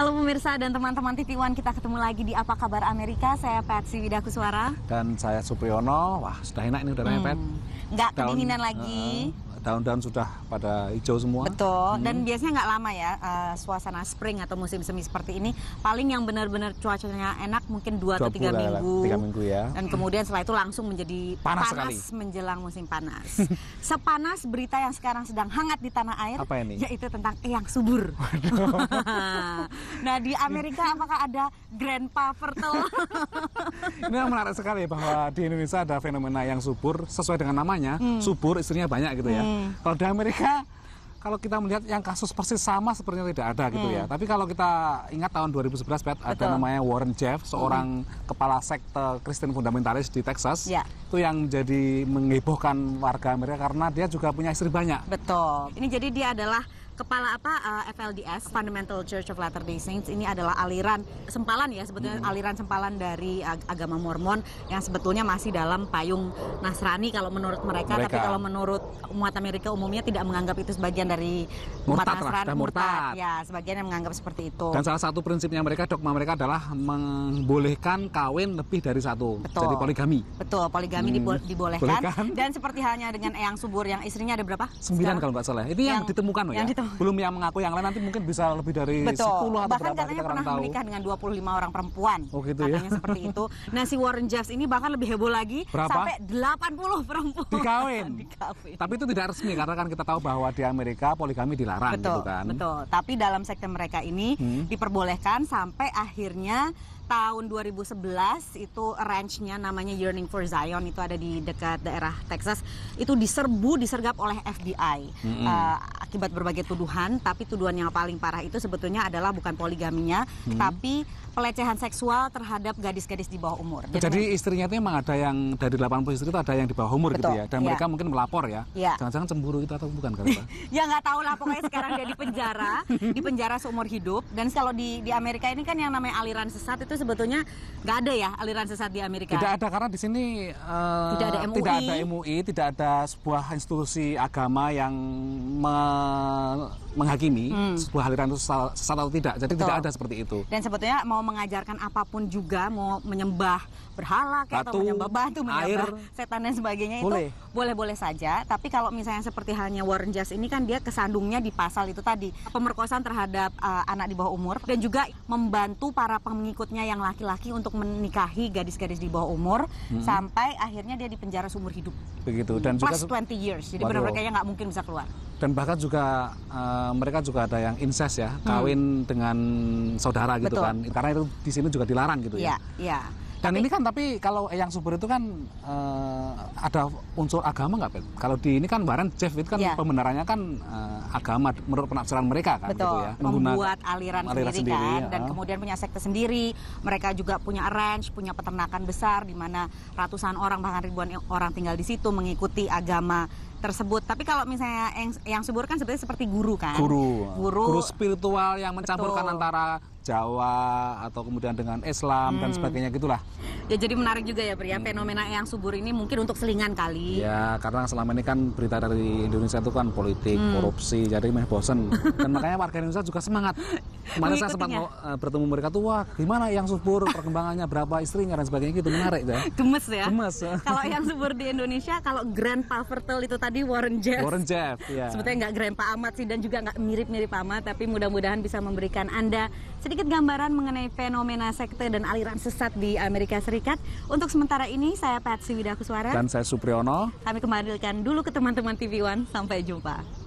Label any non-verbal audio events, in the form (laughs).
Halo pemirsa dan teman-teman TV One, kita ketemu lagi di Apa Kabar Amerika. Saya Patsy Widaku Suara Dan saya Supriyono. Wah, sudah enak ini udaranya, hmm. Nggak kedinginan lagi. Uh, daun-daun sudah pada hijau semua. Betul. Hmm. Dan biasanya nggak lama ya uh, suasana spring atau musim semi seperti ini. Paling yang benar-benar cuacanya enak mungkin 2 atau 3 minggu. 3 minggu ya. Dan hmm. kemudian setelah itu langsung menjadi panas, panas menjelang musim panas. (laughs) Sepanas berita yang sekarang sedang hangat di tanah air Apa ini? yaitu tentang eyang subur. (laughs) nah, di Amerika apakah ada grandpa fertile? (laughs) ini yang menarik sekali bahwa di Indonesia ada fenomena yang subur sesuai dengan namanya, hmm. subur istrinya banyak gitu ya. Hmm Hmm. Kalau di Amerika kalau kita melihat yang kasus persis sama sepertinya tidak ada gitu ya. hmm. ya. Tapi kalau kita ingat tahun 2011 Pat, ada namanya Warren Jeff, seorang hmm. kepala sekte Kristen fundamentalis di Texas. Ya. Itu yang jadi menghebohkan warga Amerika karena dia juga punya istri banyak. Betul. Ini jadi dia adalah kepala apa uh, eh, FLDS Fundamental Church of Latter Day Saints ini adalah aliran sempalan ya sebetulnya hmm. aliran sempalan dari ag agama Mormon yang sebetulnya masih dalam payung Nasrani kalau menurut mereka, mereka. tapi kalau menurut umat Amerika umumnya tidak menganggap itu sebagian dari umat murtad Nasrani lah, murtad. murtad ya sebagian yang menganggap seperti itu dan salah satu prinsipnya mereka dogma mereka adalah membolehkan kawin lebih dari satu betul. jadi poligami betul poligami hmm. dibo dibolehkan Bolehkan. dan seperti halnya dengan Eyang Subur yang istrinya ada berapa? Sembilan kalau nggak salah ini yang, yang ditemukan yang ya? ditemukan (laughs) belum yang mengaku yang lain nanti mungkin bisa lebih dari Betul. 10 atau bahkan berapa katanya pernah tahu. menikah dengan 25 orang perempuan oh, gitu ya. katanya ya? seperti itu (laughs) nah si Warren Jeffs ini bahkan lebih heboh lagi berapa? sampai 80 perempuan dikawin. (laughs) dikawin tapi itu tidak resmi karena kan kita tahu bahwa di Amerika poligami dilarang betul, gitu kan betul tapi dalam sekte mereka ini hmm. diperbolehkan sampai akhirnya tahun 2011 itu ranchnya namanya Yearning for Zion itu ada di dekat daerah Texas itu diserbu disergap oleh FBI mm -hmm. uh, akibat berbagai tuduhan, tapi tuduhan yang paling parah itu sebetulnya adalah bukan poligaminya, hmm. tapi pelecehan seksual terhadap gadis-gadis di bawah umur. Jadi, Jadi istrinya itu memang ada yang dari 80 istri itu ada yang di bawah umur gitu betul, gitu ya, dan ya. mereka iya. mungkin melapor ya. Iya. Jangan-jangan ya. cemburu itu atau bukan karena? (laughs) ya nggak tahu lah, pokoknya sekarang dia di penjara, (laughs) di penjara seumur hidup. Dan kalau di di Amerika ini kan yang namanya aliran sesat itu sebetulnya nggak ada ya aliran sesat di Amerika. Tidak ada karena di sini uh, tidak ada MUI, tidak ada MUI, tidak ada sebuah institusi agama yang menghakimi hmm. sebuah aliran itu sesat, atau tidak. Jadi Betul. tidak ada seperti itu. Dan sebetulnya mau mengajarkan apapun juga, mau menyembah berhala kayak batu, atau menyembah batu, menyembah air, setan dan sebagainya boleh. itu boleh-boleh saja. Tapi kalau misalnya seperti halnya Warren Jazz ini kan dia kesandungnya di pasal itu tadi pemerkosaan terhadap uh, anak di bawah umur dan juga membantu para pengikutnya yang laki-laki untuk menikahi gadis-gadis di bawah umur hmm. sampai akhirnya dia dipenjara seumur hidup. Begitu dan plus juga, 20 years. Jadi benar-benar kayaknya nggak mungkin bisa keluar. Dan bahkan juga uh, Eh, mereka juga ada yang incest ya, hmm. kawin hmm. dengan saudara gitu Betul. kan. Karena itu di sini juga dilarang gitu ya. Iya, iya. Dan tapi, ini kan tapi kalau yang subur itu kan uh, ada unsur agama nggak, Pak? Kalau di ini kan baran Jeff itu kan yeah. pembenarannya kan uh, agama menurut penafsiran mereka kan gitu Betul. gitu ya. Membuat aliran, aliran sendiri, sendiri kan ya. dan eh. kemudian punya sekte sendiri. Mereka juga punya ranch, punya peternakan besar di mana ratusan orang bahkan ribuan orang tinggal di situ mengikuti agama tersebut. Tapi kalau misalnya yang, yang subur kan sebenarnya seperti guru kan. Guru. Guru, guru spiritual yang mencampurkan betul. antara Jawa atau kemudian dengan Islam hmm. dan sebagainya gitulah. Ya jadi menarik juga ya Pria ya, hmm. fenomena yang subur ini mungkin untuk selingan kali. Ya karena selama ini kan berita dari Indonesia itu kan politik, hmm. korupsi, jadi meh bosen. (laughs) dan makanya warga Indonesia juga semangat. Kemarin saya sempat mau, uh, bertemu mereka tuh wah gimana yang subur perkembangannya berapa istrinya dan sebagainya gitu menarik ya. Gemes ya. Gemes. (laughs) kalau yang subur di Indonesia kalau Grandpa Fertile itu tadi Warren Jeff. Warren Jeff ya. Sebetulnya nggak Grandpa amat sih dan juga nggak mirip-mirip amat tapi mudah-mudahan bisa memberikan Anda sedikit gambaran mengenai fenomena sekte dan aliran sesat di Amerika Serikat. Untuk sementara ini saya Patsy Widakuswara dan saya Supriyono. Kami kembalikan dulu ke teman-teman TV One. Sampai jumpa.